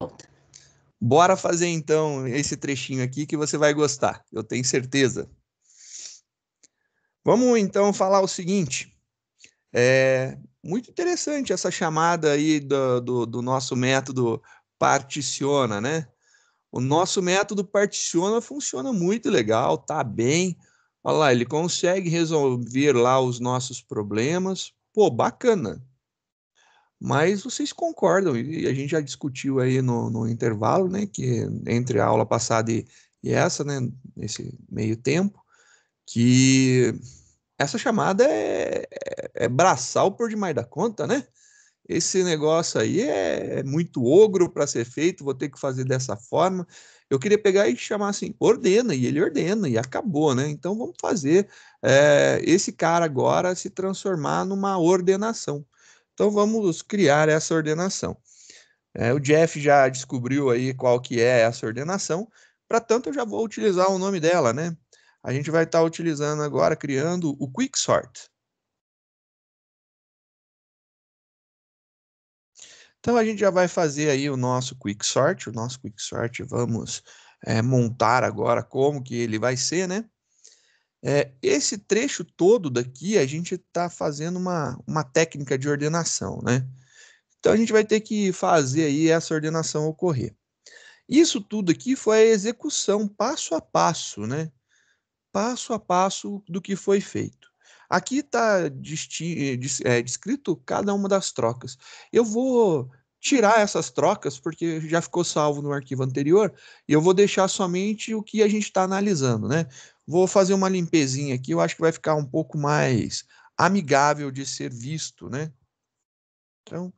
volta. Bora fazer então esse trechinho aqui que você vai gostar, eu tenho certeza. Vamos então falar o seguinte. É muito interessante essa chamada aí do, do, do nosso método particiona, né? O nosso método particiona funciona muito legal, tá bem. Olha lá, ele consegue resolver lá os nossos problemas. Pô, bacana. Mas vocês concordam, e a gente já discutiu aí no, no intervalo, né, que entre a aula passada e, e essa, né, nesse meio tempo, que essa chamada é, é, é, braçal por demais da conta, né? Esse negócio aí é, é muito ogro para ser feito, vou ter que fazer dessa forma. Eu queria pegar e chamar assim, ordena, e ele ordena, e acabou, né? Então vamos fazer é, esse cara agora se transformar numa ordenação. Então vamos criar essa ordenação. É, o Jeff já descobriu aí qual que é essa ordenação, para tanto eu já vou utilizar o nome dela, né? A gente vai estar tá utilizando agora, criando o Quicksort. Então a gente já vai fazer aí o nosso Quicksort, o nosso Quicksort vamos é, montar agora como que ele vai ser, né? É, esse trecho todo daqui a gente está fazendo uma, uma técnica de ordenação, né? Então a gente vai ter que fazer aí essa ordenação ocorrer. Isso tudo aqui foi a execução passo a passo, né? Passo a passo do que foi feito. Aqui está eh, descrito cada uma das trocas. Eu vou tirar essas trocas, porque já ficou salvo no arquivo anterior, e eu vou deixar somente o que a gente está analisando, né? vou fazer uma limpezinha aqui, eu acho que vai ficar um pouco mais amigável de ser visto, né? Então,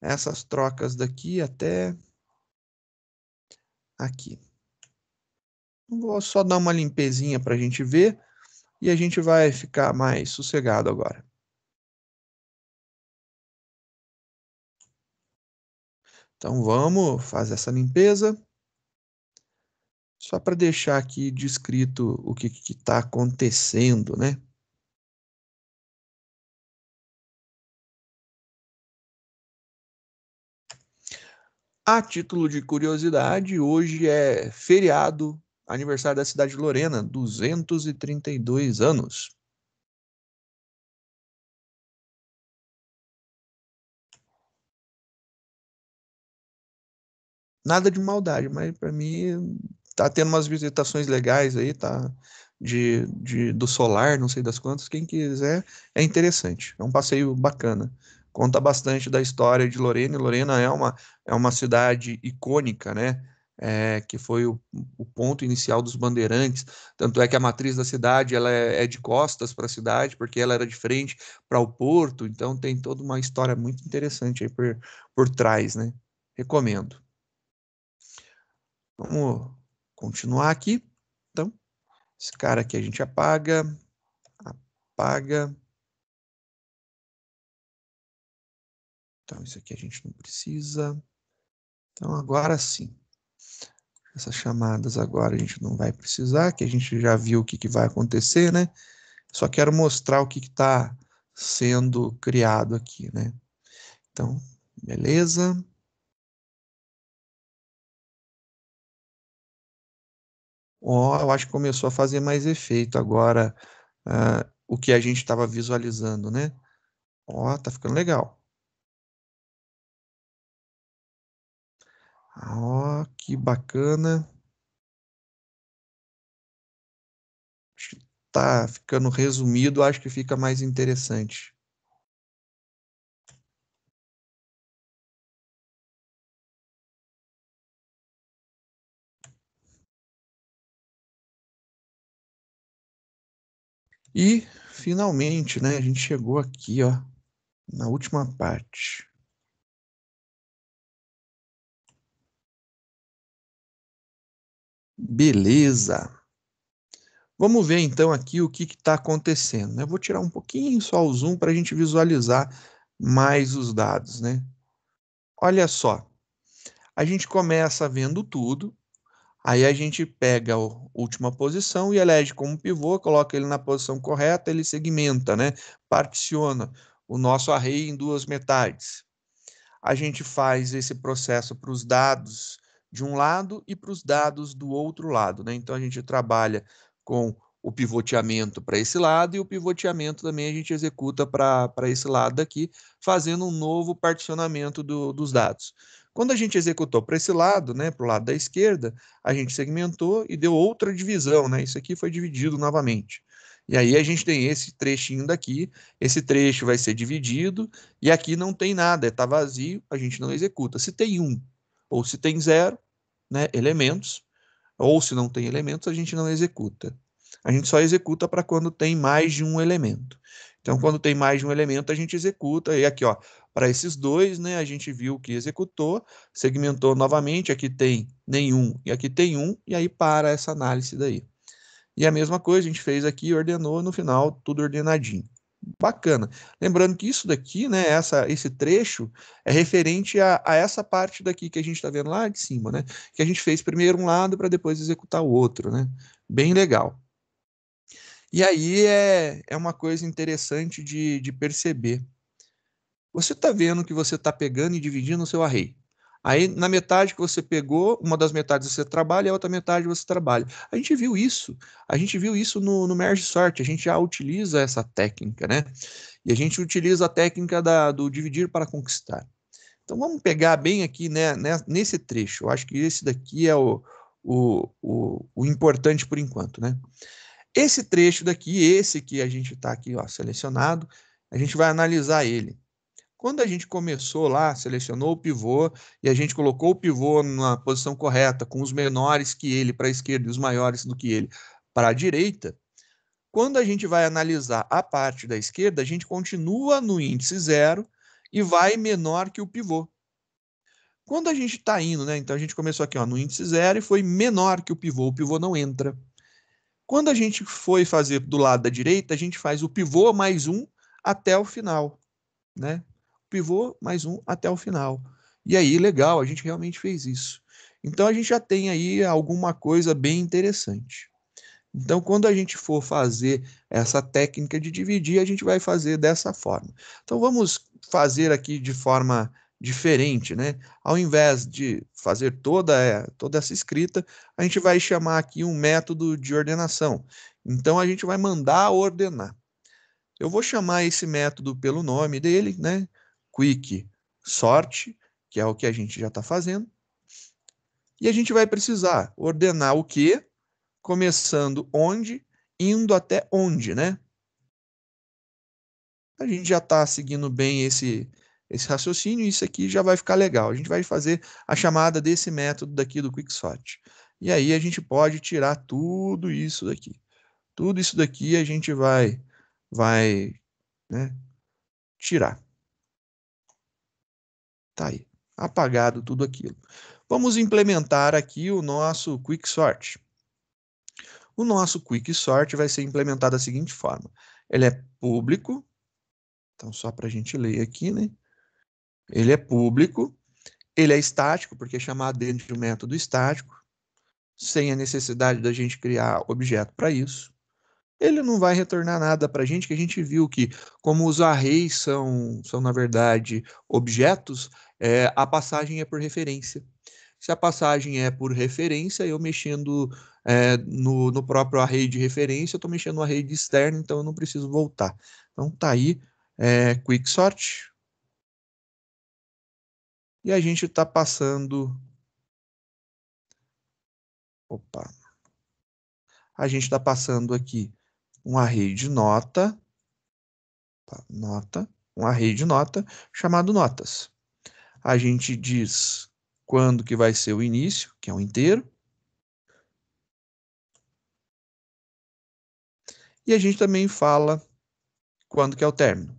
essas trocas daqui até aqui. Então, vou só dar uma limpezinha para a gente ver e a gente vai ficar mais sossegado agora. Então vamos fazer essa limpeza só para deixar aqui descrito o que está acontecendo, né? A título de curiosidade, hoje é feriado, aniversário da cidade de Lorena, 232 anos. Nada de maldade, mas para mim tá tendo umas visitações legais aí, tá? De, de, do solar, não sei das quantas, quem quiser, é interessante. É um passeio bacana. Conta bastante da história de Lorena. E Lorena é uma, é uma cidade icônica, né? É, que foi o, o, ponto inicial dos bandeirantes. Tanto é que a matriz da cidade ela é, é de costas para a cidade, porque ela era de frente para o porto. Então tem toda uma história muito interessante aí por, por trás, né? Recomendo. Vamos continuar aqui. Então, esse cara aqui a gente apaga, apaga. Então, isso aqui a gente não precisa. Então, agora sim. Essas chamadas agora a gente não vai precisar, que a gente já viu o que, que vai acontecer, né? Só quero mostrar o que está sendo criado aqui, né? Então, beleza. oh, eu acho que começou a fazer mais efeito agora uh, o que a gente estava visualizando, né? Ó, oh, tá ficando legal. Ó, oh, que bacana. Acho que tá ficando resumido, acho que fica mais interessante. E finalmente, né, a gente chegou aqui, ó, na última parte. Beleza. Vamos ver então aqui o que está acontecendo. Né? Eu vou tirar um pouquinho só o zoom para a gente visualizar mais os dados. Né? Olha só, a gente começa vendo tudo, Aí a gente pega a última posição e elege como pivô, coloca ele na posição correta, ele segmenta, né? Particiona o nosso array em duas metades. A gente faz esse processo para os dados de um lado e para os dados do outro lado, né? Então a gente trabalha com o pivoteamento para esse lado e o pivoteamento também a gente executa para esse lado aqui, fazendo um novo particionamento do, dos dados. Quando a gente executou para esse lado, né, para o lado da esquerda, a gente segmentou e deu outra divisão, né? Isso aqui foi dividido novamente. E aí a gente tem esse trechinho daqui, esse trecho vai ser dividido, e aqui não tem nada, está vazio, a gente não executa. Se tem um, ou se tem zero, né, elementos, ou se não tem elementos, a gente não executa. A gente só executa para quando tem mais de um elemento. Então, quando tem mais de um elemento, a gente executa. E aqui, ó, para esses dois, né, a gente viu que executou, segmentou novamente, aqui tem nenhum e aqui tem um, e aí para essa análise daí. E a mesma coisa a gente fez aqui, ordenou, no final tudo ordenadinho. Bacana. Lembrando que isso daqui, né, essa, esse trecho, é referente a, a essa parte daqui que a gente está vendo lá de cima, né? Que a gente fez primeiro um lado para depois executar o outro, né? Bem legal. E aí é, é uma coisa interessante de, de perceber. Você está vendo que você está pegando e dividindo o seu array. Aí, na metade que você pegou, uma das metades você trabalha, a outra metade você trabalha. A gente viu isso. A gente viu isso no, no Merge Sort. A gente já utiliza essa técnica, né? E a gente utiliza a técnica da, do dividir para conquistar. Então, vamos pegar bem aqui, né, né nesse trecho. Eu acho que esse daqui é o, o, o, o importante por enquanto, né? Esse trecho daqui, esse que a gente está aqui ó, selecionado, a gente vai analisar ele. Quando a gente começou lá, selecionou o pivô e a gente colocou o pivô na posição correta, com os menores que ele para a esquerda e os maiores do que ele para a direita, quando a gente vai analisar a parte da esquerda, a gente continua no índice zero e vai menor que o pivô. Quando a gente está indo, né? Então a gente começou aqui ó, no índice zero e foi menor que o pivô, o pivô não entra. Quando a gente foi fazer do lado da direita, a gente faz o pivô mais um até o final, né? Pivô mais um até o final. E aí, legal, a gente realmente fez isso. Então a gente já tem aí alguma coisa bem interessante. Então, quando a gente for fazer essa técnica de dividir, a gente vai fazer dessa forma. Então, vamos fazer aqui de forma diferente, né? Ao invés de fazer toda, é, toda essa escrita, a gente vai chamar aqui um método de ordenação. Então a gente vai mandar ordenar. Eu vou chamar esse método pelo nome dele, né? Quick sort, que é o que a gente já está fazendo. E a gente vai precisar ordenar o que, começando onde, indo até onde, né? A gente já está seguindo bem esse, esse raciocínio, isso aqui já vai ficar legal. A gente vai fazer a chamada desse método daqui do Quicksort. E aí a gente pode tirar tudo isso daqui. Tudo isso daqui a gente vai, vai né, tirar. Tá aí, apagado tudo aquilo. Vamos implementar aqui o nosso Quicksort. O nosso Quicksort vai ser implementado da seguinte forma. Ele é público, então só para a gente ler aqui, né? Ele é público, ele é estático, porque é chamado dentro de um método estático, sem a necessidade da gente criar objeto para isso. Ele não vai retornar nada para a gente, que a gente viu que, como os arrays são, são na verdade, objetos, é, a passagem é por referência. Se a passagem é por referência, eu mexendo é, no, no, próprio array de referência, eu estou mexendo no array externo, então eu não preciso voltar. Então tá aí, é, quick sort, e a gente está passando. Opa! A gente está passando aqui um array de nota. Tá, nota. Um array de nota chamado notas. A gente diz quando que vai ser o início, que é um inteiro. E a gente também fala quando que é o término,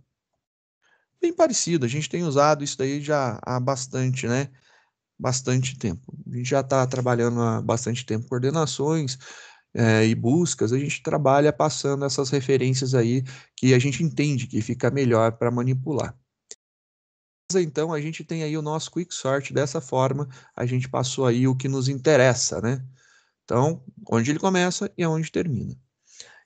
bem parecido. A gente tem usado isso daí já há bastante, né? Bastante tempo. A gente já está trabalhando há bastante tempo coordenações é, eh, e buscas. A gente trabalha passando essas referências aí que a gente entende que fica melhor para manipular. Então a gente tem aí o nosso quick sort dessa forma. A gente passou aí o que nos interessa, né? Então, onde ele começa e onde termina.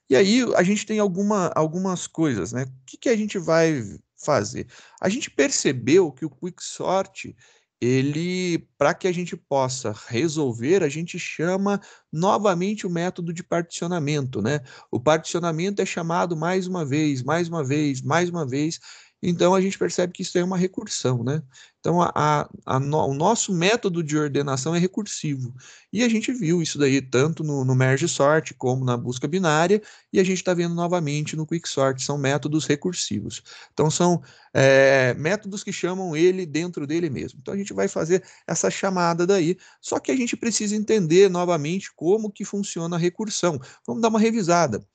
E aí a gente tem alguma, algumas coisas, né? O que, que a gente vai fazer. A gente percebeu que o Quicksort, ele, para que a gente possa resolver, a gente chama novamente o método de particionamento, né? O particionamento é chamado mais uma vez, mais uma vez, mais uma vez, então a gente percebe que isso é uma recursão, né? Então a, a, a no, o nosso método de ordenação é recursivo. E a gente viu isso daí tanto no, no merge sort como na busca binária, e a gente está vendo novamente no quick sort, são métodos recursivos. Então são é, métodos que chamam ele dentro dele mesmo. Então a gente vai fazer essa chamada daí, só que a gente precisa entender novamente como que funciona a recursão. Vamos dar uma revisada.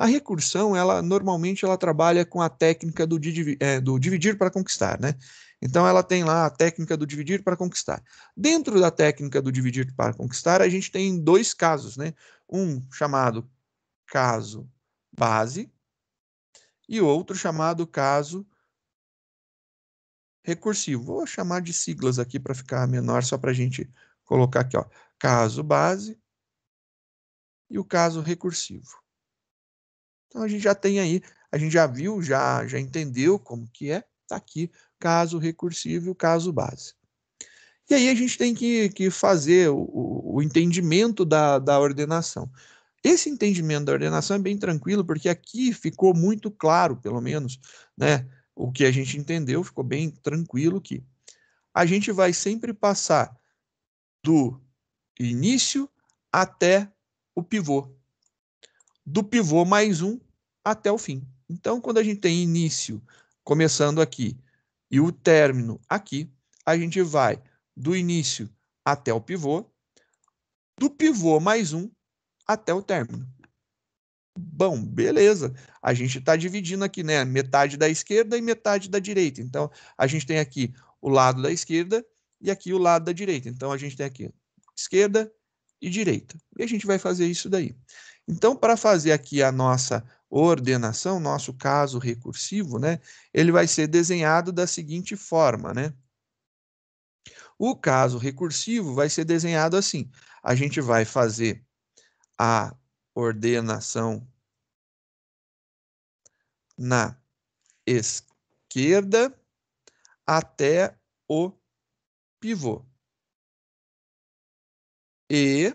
A recursão, ela normalmente ela trabalha com a técnica do, é, do dividir para conquistar, né? Então ela tem lá a técnica do dividir para conquistar. Dentro da técnica do dividir para conquistar, a gente tem dois casos, né? Um chamado caso base e outro chamado caso recursivo. Vou chamar de siglas aqui para ficar menor, só para a gente colocar aqui, ó, caso base e o caso recursivo. Então a gente já tem aí, a gente já viu, já, já entendeu como que é, está aqui caso recursivo e o caso base. E aí a gente tem que, que fazer o, o entendimento da, da ordenação. Esse entendimento da ordenação é bem tranquilo, porque aqui ficou muito claro, pelo menos, né? O que a gente entendeu ficou bem tranquilo que a gente vai sempre passar do início até o pivô do pivô mais um até o fim. Então, quando a gente tem início começando aqui e o término aqui, a gente vai do início até o pivô, do pivô mais um até o término. Bom, beleza. A gente está dividindo aqui, né? Metade da esquerda e metade da direita. Então, a gente tem aqui o lado da esquerda e aqui o lado da direita. Então, a gente tem aqui esquerda e direita. E a gente vai fazer isso daí. Então, para fazer aqui a nossa ordenação, nosso caso recursivo, né, ele vai ser desenhado da seguinte forma, né? O caso recursivo vai ser desenhado assim. A gente vai fazer a ordenação na esquerda até o pivô. E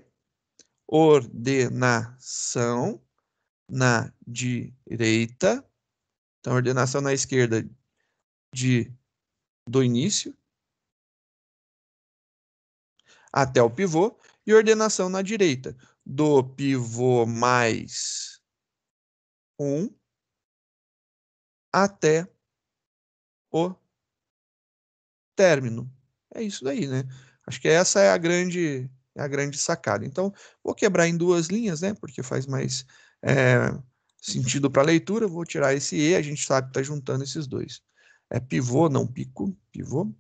ordenação na direita. Então, ordenação na esquerda de do início até o pivô e ordenação na direita do pivô mais um até o término. É isso daí, né? Acho que essa é a grande é a grande sacada. Então, vou quebrar em duas linhas, né? Porque faz mais é, sentido para a leitura. Vou tirar esse E, a gente sabe que está juntando esses dois. É pivô, não pico, pivô.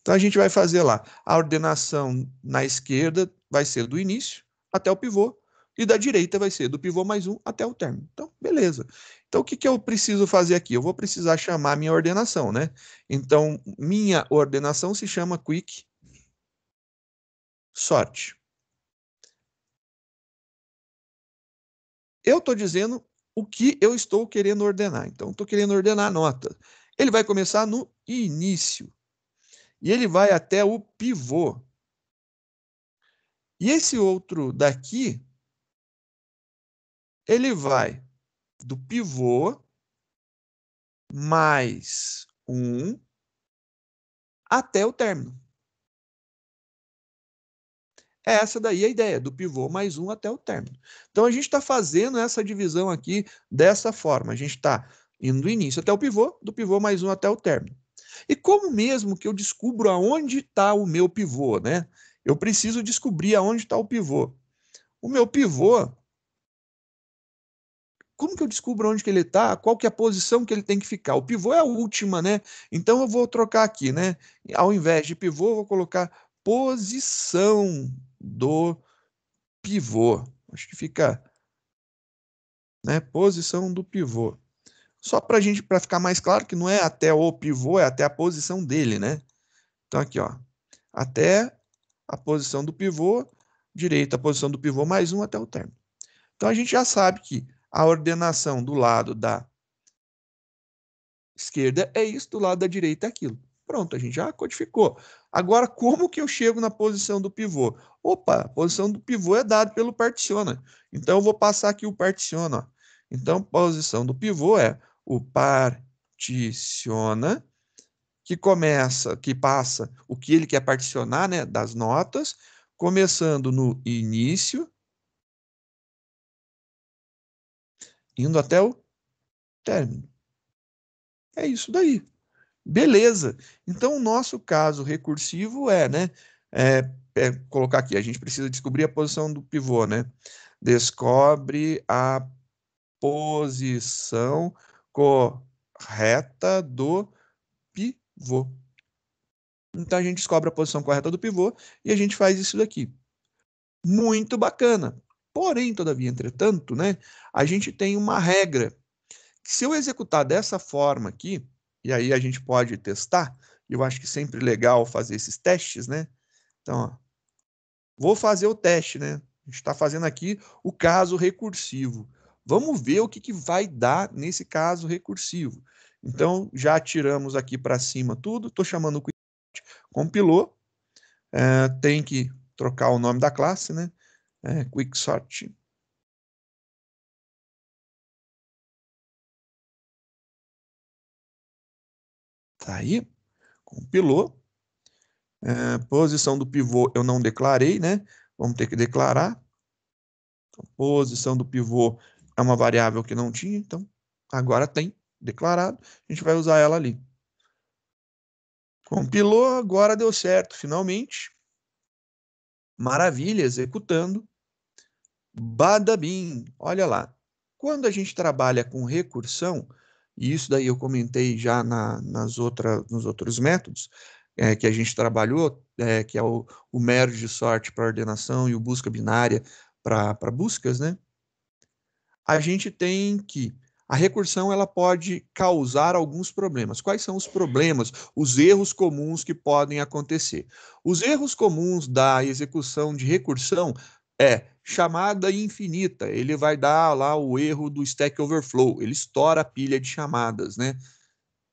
Então, a gente vai fazer lá. A ordenação na esquerda vai ser do início até o pivô, e da direita vai ser do pivô mais um até o término. Então, beleza. Então, o que, que eu preciso fazer aqui? Eu vou precisar chamar minha ordenação, né? Então, minha ordenação se chama quick sorte. Eu estou dizendo o que eu estou querendo ordenar. Então, estou querendo ordenar a nota. Ele vai começar no início. E ele vai até o pivô. E esse outro daqui, ele vai do pivô mais um até o término. É essa daí a ideia, do pivô mais um até o término. Então a gente está fazendo essa divisão aqui dessa forma. A gente está indo do início até o pivô, do pivô mais um até o término. E como mesmo que eu descubro aonde está o meu pivô, né? Eu preciso descobrir aonde está o pivô. O meu pivô, como que eu descubro onde que ele está? Qual que é a posição que ele tem que ficar? O pivô é a última, né? Então eu vou trocar aqui, né? Ao invés de pivô, eu vou colocar posição do pivô. Acho que fica né, posição do pivô. Só para gente para ficar mais claro que não é até o pivô, é até a posição dele, né? Então aqui, ó, até a posição do pivô, direita a posição do pivô mais um até o término. Então a gente já sabe que a ordenação do lado da esquerda é isso, do lado da direita é aquilo. Pronto, a gente já codificou. Agora, como que eu chego na posição do pivô? Opa, a posição do pivô é dada pelo particiona. Então, eu vou passar aqui o particiona. Então, posição do pivô é o particiona, que começa, que passa o que ele quer particionar né, das notas, começando no início, indo até o término. É isso daí. Beleza. Então, o nosso caso recursivo é, né? É, é colocar aqui, a gente precisa descobrir a posição do pivô, né? Descobre a posição correta do pivô. Então a gente descobre a posição correta do pivô e a gente faz isso daqui. Muito bacana. Porém, todavia, entretanto, né, a gente tem uma regra que se eu executar dessa forma aqui, e aí a gente pode testar. Eu acho que sempre legal fazer esses testes, né? Então, ó, vou fazer o teste, né? A gente está fazendo aqui o caso recursivo. Vamos ver o que, que vai dar nesse caso recursivo. Então, já tiramos aqui para cima tudo. Estou chamando o Quickwit, compilou. É, tem que trocar o nome da classe, né? É, Quicksort. Tá aí, compilou. É, posição do pivô eu não declarei, né? Vamos ter que declarar. Então, posição do pivô é uma variável que não tinha, então agora tem declarado. A gente vai usar ela ali. Compilou, agora deu certo, finalmente. Maravilha, executando. Badabim, olha lá. Quando a gente trabalha com recursão, e isso daí eu comentei já na, nas outras nos outros métodos é, que a gente trabalhou, é, que é o, o merge de sorte para ordenação e o busca binária para buscas, né? A gente tem que a recursão ela pode causar alguns problemas. Quais são os problemas, os erros comuns que podem acontecer? Os erros comuns da execução de recursão é, chamada infinita. Ele vai dar lá o erro do Stack Overflow. Ele estoura a pilha de chamadas, né?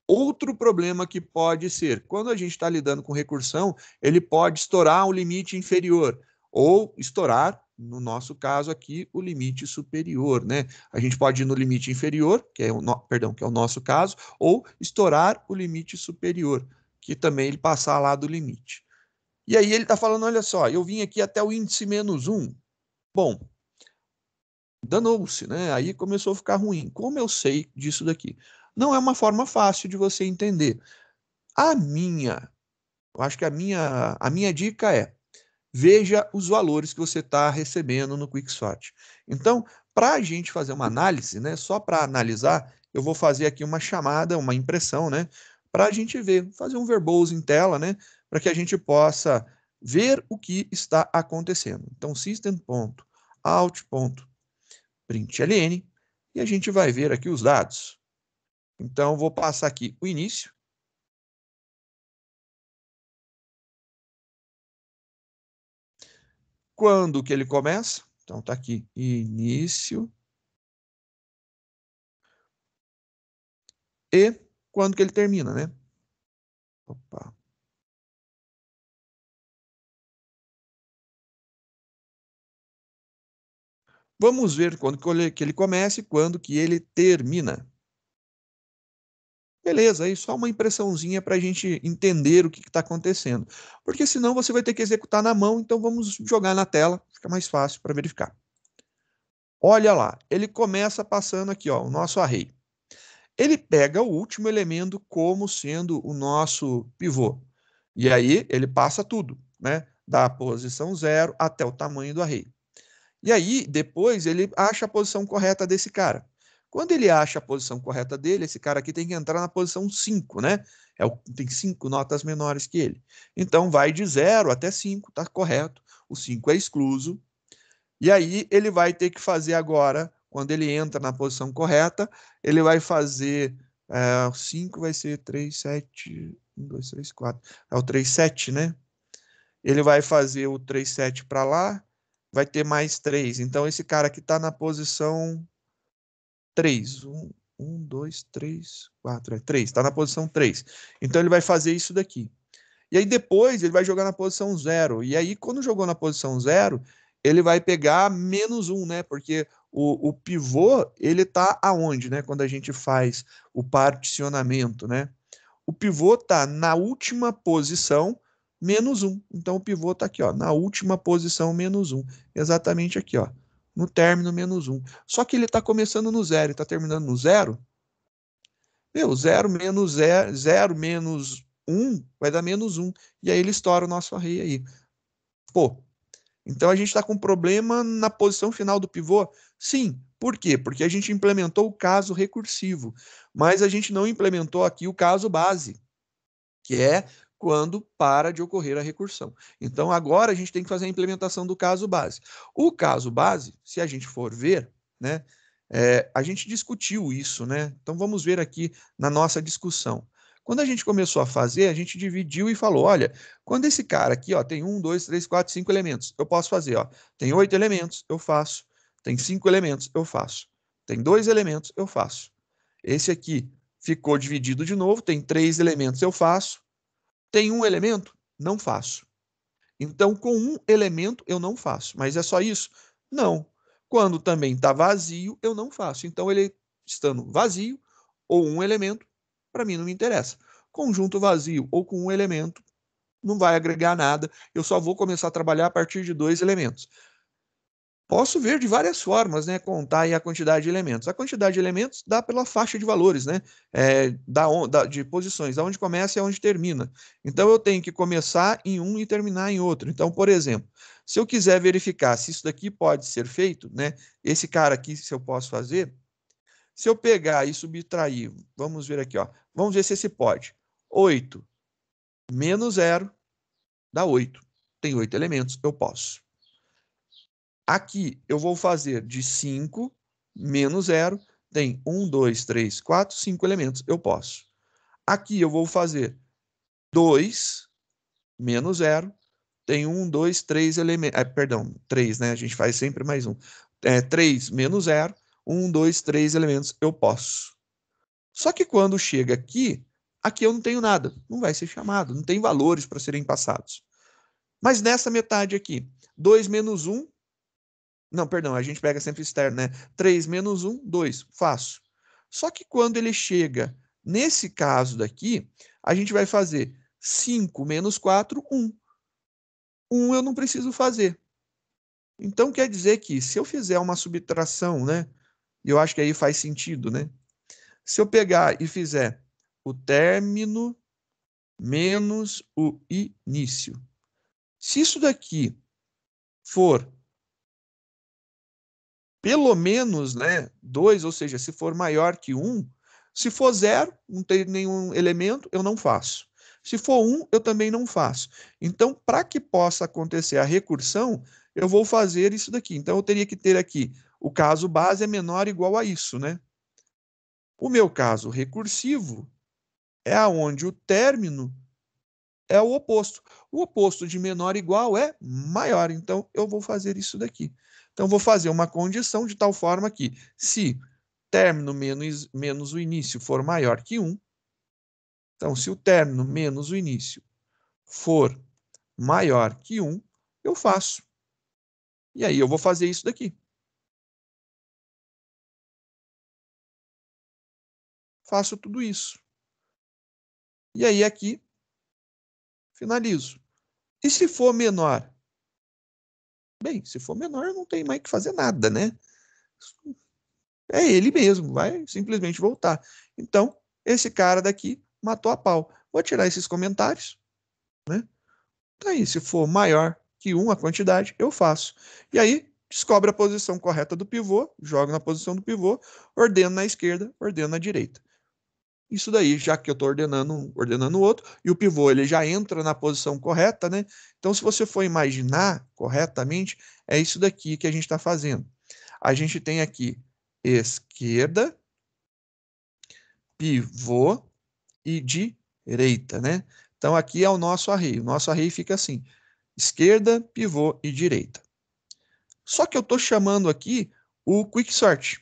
Outro problema que pode ser, quando a gente está lidando com recursão, ele pode estourar um limite inferior ou estourar, no nosso caso aqui, o limite superior, né? A gente pode ir no limite inferior, que é o, no... perdão, que é o nosso caso, ou estourar o limite superior, que também ele passar lá do limite. E aí ele está falando: olha só, eu vim aqui até o índice menos um. Bom, danou-se, né? Aí começou a ficar ruim. Como eu sei disso daqui? Não é uma forma fácil de você entender. A minha, eu acho que a minha, a minha dica é: veja os valores que você está recebendo no QuickSort. Então, para a gente fazer uma análise, né? Só para analisar, eu vou fazer aqui uma chamada, uma impressão, né? Para a gente ver, fazer um verbose em tela, né? para que a gente possa ver o que está acontecendo. Então, system.out.println e a gente vai ver aqui os dados. Então, vou passar aqui o início. Quando que ele começa? Então, está aqui, início. E quando que ele termina, né? Opa, Vamos ver quando que ele começa e quando que ele termina. Beleza, aí só uma impressãozinha para a gente entender o que está acontecendo. Porque senão você vai ter que executar na mão, então vamos jogar na tela, fica mais fácil para verificar. Olha lá, ele começa passando aqui, ó, o nosso array. Ele pega o último elemento como sendo o nosso pivô. E aí ele passa tudo, né? Da posição zero até o tamanho do array. E aí, depois, ele acha a posição correta desse cara. Quando ele acha a posição correta dele, esse cara aqui tem que entrar na posição 5, né? É o, tem cinco notas menores que ele. Então, vai de 0 até 5, tá correto. O 5 é excluso. E aí, ele vai ter que fazer agora, quando ele entra na posição correta, ele vai fazer. 5 é, vai ser 3, 7. 1, 2, 3, 4. É o 3, 7, né? Ele vai fazer o 3, 7 para lá, vai ter mais três. Então, esse cara aqui está na posição três. Um, um, dois, três, quatro. É três. Está na posição três. Então, ele vai fazer isso daqui. E aí, depois, ele vai jogar na posição zero. E aí, quando jogou na posição zero, ele vai pegar menos um, né? Porque o, o pivô, ele está aonde, né? Quando a gente faz o particionamento, né? O pivô está na última posição menos 1. Então o pivô está aqui, ó, na última posição, menos 1. Exatamente aqui, ó, no término, menos 1. Só que ele está começando no zero e está terminando no zero. Meu, zero menos zero, zero menos 1 vai dar menos 1. E aí ele estoura o nosso array aí. Pô, então a gente está com problema na posição final do pivô? Sim. Por quê? Porque a gente implementou o caso recursivo, mas a gente não implementou aqui o caso base, que é quando para de ocorrer a recursão. Então, agora a gente tem que fazer a implementação do caso base. O caso base, se a gente for ver, né, é, a gente discutiu isso, né? Então, vamos ver aqui na nossa discussão. Quando a gente começou a fazer, a gente dividiu e falou: olha, quando esse cara aqui ó, tem um, dois, três, quatro, cinco elementos, eu posso fazer. Ó, tem oito elementos, eu faço. Tem cinco elementos, eu faço. Tem dois elementos, eu faço. Esse aqui ficou dividido de novo, tem três elementos, eu faço tem um elemento? Não faço. Então, com um elemento, eu não faço. Mas é só isso? Não. Quando também está vazio, eu não faço. Então, ele estando vazio ou um elemento, para mim não me interessa. Conjunto vazio ou com um elemento, não vai agregar nada. Eu só vou começar a trabalhar a partir de dois elementos. Posso ver de várias formas, né? Contar a quantidade de elementos. A quantidade de elementos dá pela faixa de valores, né? É, da, da, de posições, da onde começa e onde termina. Então eu tenho que começar em um e terminar em outro. Então, por exemplo, se eu quiser verificar se isso daqui pode ser feito, né? Esse cara aqui, se eu posso fazer, se eu pegar e subtrair, vamos ver aqui, ó. Vamos ver se esse pode. 8 menos 0 dá 8. Tem 8 elementos, eu posso. Aqui eu vou fazer de 5 menos 0, tem 1, 2, 3, 4, 5 elementos, eu posso. Aqui eu vou fazer 2 menos 0, tem 1, 2, 3 elementos, é, perdão, 3, né? A gente faz sempre mais um. É, 3 menos 0, 1, 2, 3 elementos, eu posso. Só que quando chega aqui, aqui eu não tenho nada, não vai ser chamado, não tem valores para serem passados. Mas nessa metade aqui, 2 menos 1, não, perdão, a gente pega sempre externo, né? 3 menos 1, 2, faço. Só que quando ele chega nesse caso daqui, a gente vai fazer 5 menos 4, 1. 1 eu não preciso fazer. Então quer dizer que se eu fizer uma subtração, né? Eu acho que aí faz sentido, né? Se eu pegar e fizer o término menos o início. Se isso daqui for pelo menos né, dois, ou seja, se for maior que um, se for zero, não tem nenhum elemento, eu não faço. Se for um, eu também não faço. Então, para que possa acontecer a recursão, eu vou fazer isso daqui. Então, eu teria que ter aqui o caso base é menor ou igual a isso, né? O meu caso recursivo é aonde o término é o oposto. O oposto de menor ou igual é maior. Então, eu vou fazer isso daqui. Então, vou fazer uma condição de tal forma que, se término menos, menos o início for maior que 1, então, se o término menos o início for maior que 1, eu faço. E aí, eu vou fazer isso daqui. Faço tudo isso. E aí, aqui, finalizo. E se for menor Bem, se for menor, não tem mais que fazer nada, né? É ele mesmo, vai simplesmente voltar. Então, esse cara daqui matou a pau. Vou tirar esses comentários, né? Tá aí, se for maior que uma quantidade, eu faço. E aí, descobre a posição correta do pivô, joga na posição do pivô, ordena na esquerda, ordena na direita. Isso daí, já que eu estou ordenando, um, ordenando o outro, e o pivô ele já entra na posição correta, né? Então, se você for imaginar corretamente, é isso daqui que a gente está fazendo. A gente tem aqui esquerda, pivô e direita, né? Então, aqui é o nosso array. O nosso array fica assim, esquerda, pivô e direita. Só que eu estou chamando aqui o quicksort.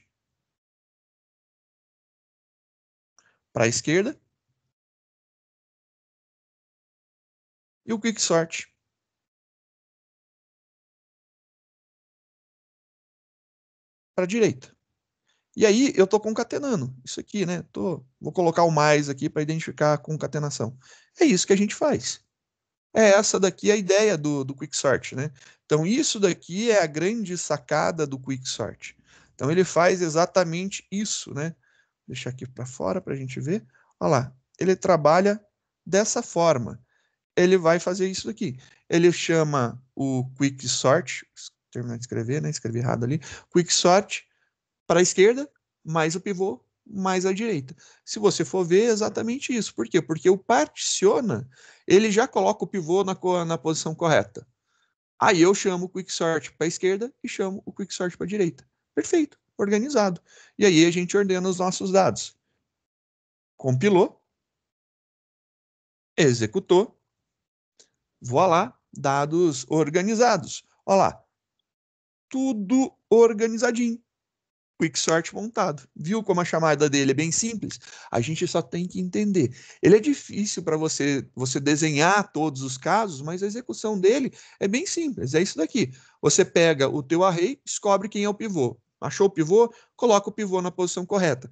para a esquerda. E o quick sort. Para a direita. E aí eu estou concatenando isso aqui, né? Tô, vou colocar o mais aqui para identificar a concatenação. É isso que a gente faz. É essa daqui a ideia do, do Quicksort, né? Então isso daqui é a grande sacada do Quicksort. Então ele faz exatamente isso, né? deixar aqui para fora para a gente ver. Olha lá, ele trabalha dessa forma. Ele vai fazer isso aqui. Ele chama o quick sort, terminar de escrever, né? Escrevi errado ali. Quick sort para a esquerda, mais o pivô, mais a direita. Se você for ver, é exatamente isso. Por quê? Porque o particiona, ele já coloca o pivô na, na posição correta. Aí eu chamo o quick sort para a esquerda e chamo o quick sort para a direita. Perfeito organizado. E aí a gente ordena os nossos dados. Compilou, executou, voa lá, dados organizados. Olha lá, tudo organizadinho. Quicksort montado. Viu como a chamada dele é bem simples? A gente só tem que entender. Ele é difícil para você você desenhar todos os casos, mas a execução dele é bem simples. É isso daqui. Você pega o teu array, descobre quem é o pivô. Achou o pivô? Coloca o pivô na posição correta.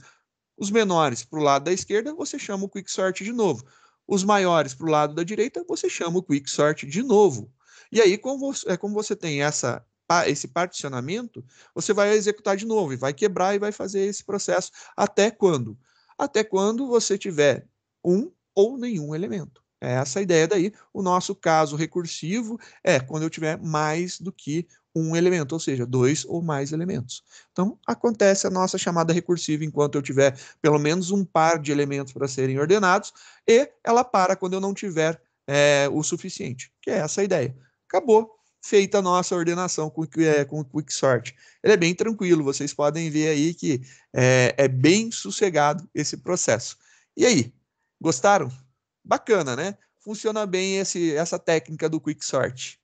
Os menores para o lado da esquerda, você chama o quick sort de novo. Os maiores para o lado da direita, você chama o quick sort de novo. E aí, é, como você, tem essa esse particionamento, você vai executar de novo e vai quebrar e vai fazer esse processo até quando? Até quando você tiver um ou nenhum elemento. É essa a ideia daí. O nosso caso recursivo é quando eu tiver mais do que um elemento, ou seja, dois ou mais elementos. Então, acontece a nossa chamada recursiva enquanto eu tiver pelo menos um par de elementos para serem ordenados, e ela para quando eu não tiver é, o suficiente, que é essa a ideia. Acabou feita a nossa ordenação com, é, com o Quicksort. Ele é bem tranquilo, vocês podem ver aí que é, é bem sossegado esse processo. E aí, gostaram? Bacana, né? Funciona bem esse, essa técnica do Quicksort.